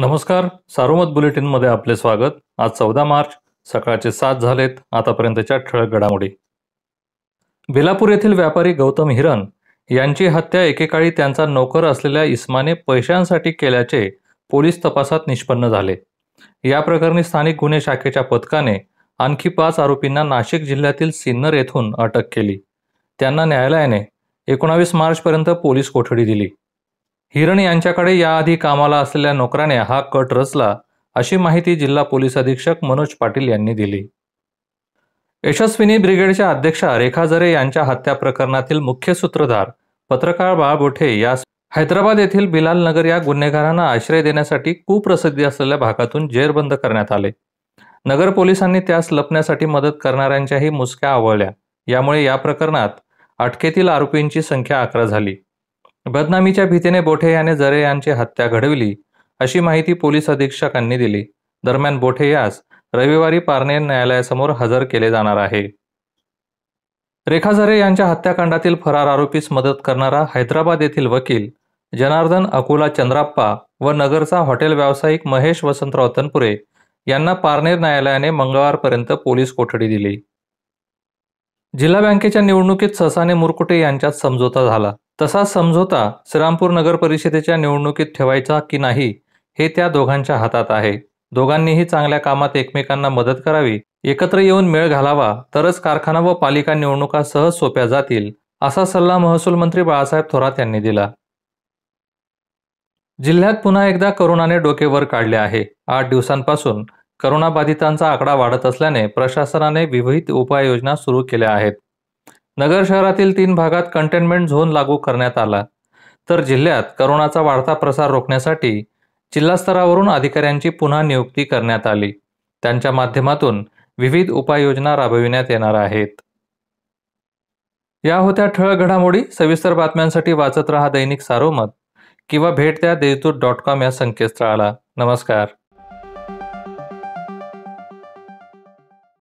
नमस्कार सारोमत बुलेटिनमध्ये आपले स्वागत आज चौदा मार्च सकाळचे सात झालेत आतापर्यंतच्या ठळक घडामोडी बिलापूर येथील व्यापारी गौतम हिरन यांची हत्या एकेकाळी त्यांचा नोकर असलेल्या इस्माने पैशांसाठी केल्याचे पोलीस तपासात निष्पन्न झाले या प्रकरणी स्थानिक गुन्हे शाखेच्या पथकाने आणखी पाच आरोपींना नाशिक जिल्ह्यातील सिन्नर येथून अटक केली त्यांना न्यायालयाने एकोणावीस मार्चपर्यंत पोलीस कोठडी दिली हिरण यांच्याकडे याआधी कामाला असलेल्या नोकराने हा कट रचला अशी माहिती जिल्हा पोलीस अधीक्षक मनोज पाटील यांनी दिली यशस्विनी ब्रिगेडच्या अध्यक्षा रेखा जरे यांच्या हत्या प्रकरणातील मुख्य सूत्रधार पत्रकार बाळबोठे यास हैदराबाद येथील बिलाल नगर या गुन्हेगारांना आश्रय देण्यासाठी कुप्रसिद्धी असलेल्या भागातून जेरबंद करण्यात आले नगर पोलिसांनी त्यास लपण्यासाठी मदत करणाऱ्यांच्याही मुसक्या आवळल्या यामुळे या प्रकरणात अटकेतील आरोपींची संख्या अकरा झाली बदनामीच्या भीतीने बोठे याने जरे यांची हत्या घडविली अशी माहिती पोलीस अधीक्षकांनी दिली दरम्यान बोठे यास रविवारी पारनेर न्यायालयासमोर हजर केले जाणार आहे रेखा झरे यांच्या हत्याकांडातील फरार आरोपीस मदत करणारा हैदराबाद येथील वकील जनार्दन अकोला चंद्राप्पा व नगरचा हॉटेल व्यावसायिक महेश वसंतराव तनपुरे यांना पारनेर न्यायालयाने मंगळवारपर्यंत पोलीस कोठडी दिली जिल्हा बँकेच्या निवडणुकीत ससाने मुरकुटे यांच्यात समजोता झाला तसा समझोता श्रीरामपूर नगर परिषदेच्या निवडणुकीत ठेवायचा की नाही हे त्या दोघांच्या हातात आहे दोघांनीही चांगल्या कामात एकमेकांना मदत करावी एकत्र येऊन मेळ घालावा तरच कारखाना व पालिका निवडणुका सहज सोप्या जातील असा सल्ला महसूल मंत्री बाळासाहेब थोरात यांनी दिला जिल्ह्यात पुन्हा एकदा करोनाने डोकेवर काढले आहे आठ दिवसांपासून करोनाबाधितांचा आकडा वाढत असल्याने प्रशासनाने विविध उपाययोजना सुरू केल्या आहेत नगर शहरातील तीन भागात कंटेनमेंट झोन लागू करण्यात आला तर जिल्ह्यात करोनाचा वाढता प्रसार रोखण्यासाठी जिल्हास्तरावरून अधिकाऱ्यांची पुन्हा नियुक्ती करण्यात आली त्यांच्या माध्यमातून विविध उपाययोजना राबविण्यात येणार आहेत या होत्या ठळ घडामोडी सविस्तर बातम्यांसाठी वाचत रहा दैनिक सारोमत किंवा भेट द्या देवतूत डॉट कॉम या संकेतस्थळाला नमस्कार